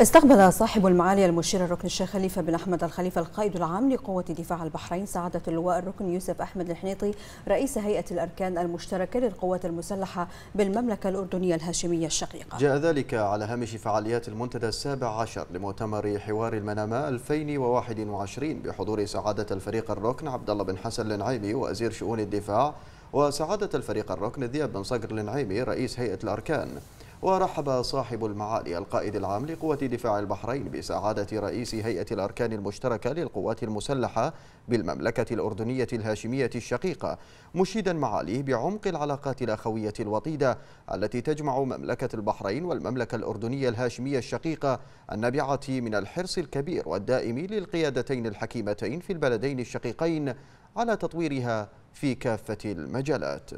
استقبل صاحب المعالي المشير الركن الشيخ خليفه بن احمد الخليفه القائد العام لقوه دفاع البحرين سعاده اللواء الركن يوسف احمد الحنيطي رئيس هيئه الاركان المشتركه للقوات المسلحه بالمملكه الاردنيه الهاشميه الشقيقه. جاء ذلك على هامش فعاليات المنتدى السابع عشر لمؤتمر حوار المنامه 2021 بحضور سعاده الفريق الركن عبد الله بن حسن النعيمي وزير شؤون الدفاع وسعاده الفريق الركن ذياب بن صقر النعيمي رئيس هيئه الاركان. ورحب صاحب المعالي القائد العام لقوة دفاع البحرين بسعادة رئيس هيئة الأركان المشتركة للقوات المسلحة بالمملكة الأردنية الهاشمية الشقيقة مشيدا معاليه بعمق العلاقات الأخوية الوطيدة التي تجمع مملكة البحرين والمملكة الأردنية الهاشمية الشقيقة النابعة من الحرص الكبير والدائم للقيادتين الحكيمتين في البلدين الشقيقين على تطويرها في كافة المجالات